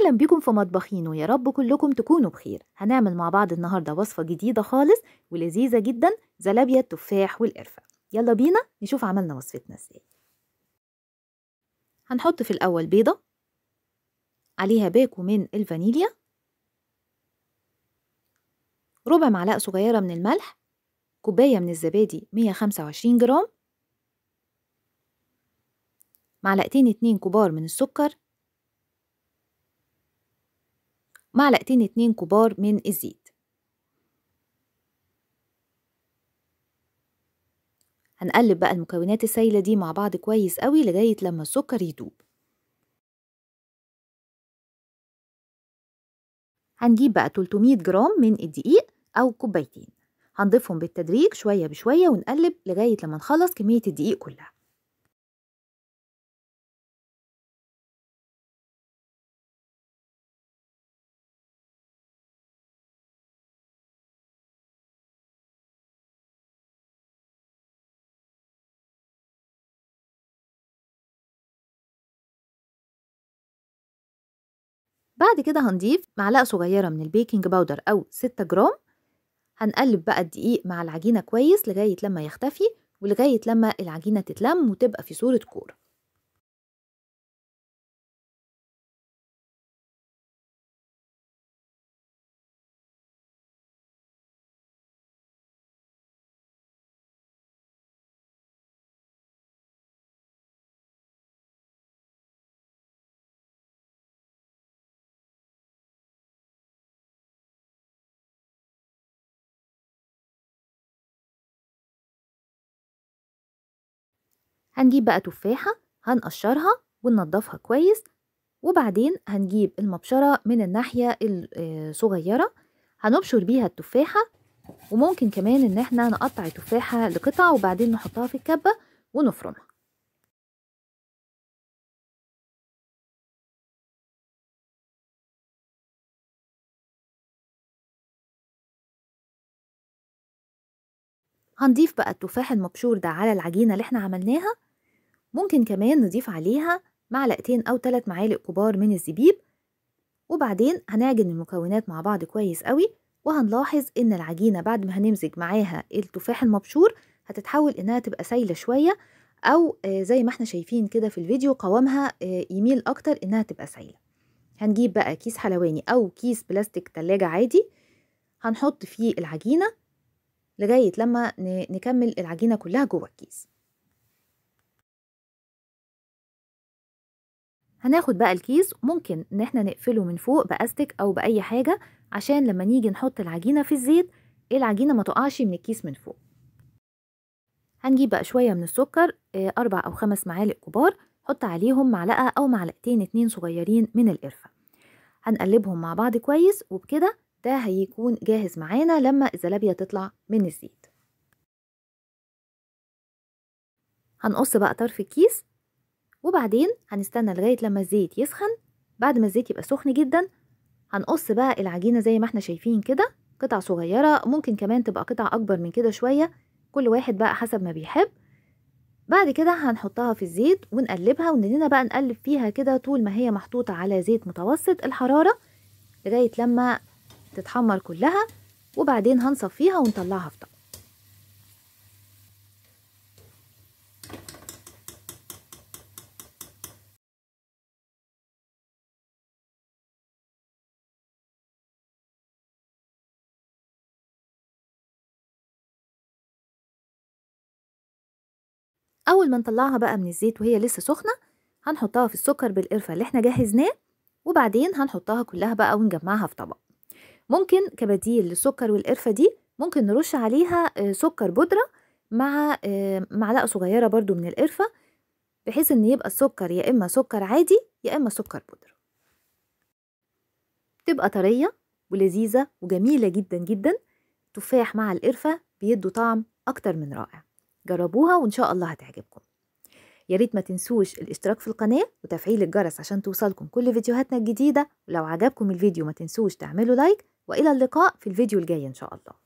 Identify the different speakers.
Speaker 1: أهلا بيكم في مطبخين ويا رب كلكم تكونوا بخير هنعمل مع بعض النهاردة وصفة جديدة خالص ولذيذة جدا زلابية التفاح والقرفة يلا بينا نشوف عملنا وصفتنا ازاي هنحط في الأول بيضة عليها باكو من الفانيليا ربع معلقة صغيرة من الملح كوباية من الزبادي 125 جرام معلقتين اتنين كبار من السكر معلقتين اتنين كبار من الزيت هنقلب بقى المكونات
Speaker 2: السايلة دي مع بعض كويس قوي لغاية لما السكر يدوب هنجيب بقى 300 جرام من الدقيق أو كوبايتين هنضيفهم بالتدريج شوية بشوية ونقلب لغاية لما نخلص كمية الدقيق كلها بعد كده هنضيف معلقة صغيرة من البيكنج باودر أو 6 جرام
Speaker 1: هنقلب بقى الدقيق مع العجينة كويس لغاية لما يختفي ولغاية لما العجينة
Speaker 2: تتلم وتبقى في صورة كورة هنجيب بقى تفاحة هنقشرها وننضفها كويس وبعدين
Speaker 1: هنجيب المبشرة من الناحية الصغيرة آه، هنبشر بيها التفاحة
Speaker 2: وممكن كمان ان احنا نقطع التفاحة لقطع وبعدين نحطها في الكبة ونفرمها هنضيف بقى التفاح المبشور ده على العجينة اللي احنا
Speaker 1: عملناها ممكن كمان نضيف عليها معلقتين أو تلات معالق كبار من الزبيب وبعدين هنعجن المكونات مع بعض كويس قوي وهنلاحظ إن العجينة بعد ما هنمزج معاها التفاح المبشور هتتحول إنها تبقى سايلة شوية أو آه، زي ما احنا شايفين كده في الفيديو قوامها آه، يميل أكتر إنها تبقى سايلة هنجيب بقى كيس حلواني أو كيس بلاستيك تلاجة عادي هنحط فيه العجينة لغاية لما نكمل العجينة كلها جوه الكيس هناخد بقى الكيس ممكن ان احنا نقفله من فوق باستك او باي حاجه عشان لما نيجي نحط العجينه في الزيت العجينه ما تقعش من الكيس من فوق هنجيب بقى شويه من السكر آه، اربع او خمس معالق كبار حط عليهم معلقه او معلقتين اتنين صغيرين من القرفه هنقلبهم مع بعض كويس وبكده ده هيكون جاهز معانا لما الزلابيه تطلع من الزيت هنقص بقى طرف الكيس وبعدين هنستنى لغاية لما الزيت يسخن بعد ما الزيت يبقى سخن جدا هنقص بقى العجينة زي ما احنا شايفين كده قطع صغيرة ممكن كمان تبقى قطع أكبر من كده شوية كل واحد بقى حسب ما بيحب بعد كده هنحطها في الزيت ونقلبها وننا بقى نقلب فيها كده طول ما هي محطوطة على زيت متوسط الحرارة لغاية لما تتحمر كلها وبعدين هنصفيها ونطلعها في طبق
Speaker 2: اول ما نطلعها بقى من الزيت وهي لسه سخنه هنحطها في السكر بالقرفه اللي احنا جهزناه
Speaker 1: وبعدين هنحطها كلها بقى ونجمعها في طبق ممكن كبديل للسكر والقرفه دي ممكن نرش عليها آه، سكر بودره مع آه، معلقه صغيره برضو من القرفه بحيث ان يبقى السكر يا اما سكر عادي يا اما سكر بودره تبقى طريه ولذيذه وجميله جدا جدا تفاح مع القرفه بيدوا طعم اكتر من رائع جربوها وإن شاء الله هتعجبكم يا ريت ما تنسوش الاشتراك في القناة وتفعيل الجرس عشان توصلكم كل فيديوهاتنا
Speaker 2: الجديدة ولو عجبكم الفيديو ما تنسوش تعملوا لايك وإلى اللقاء في الفيديو الجاي إن شاء الله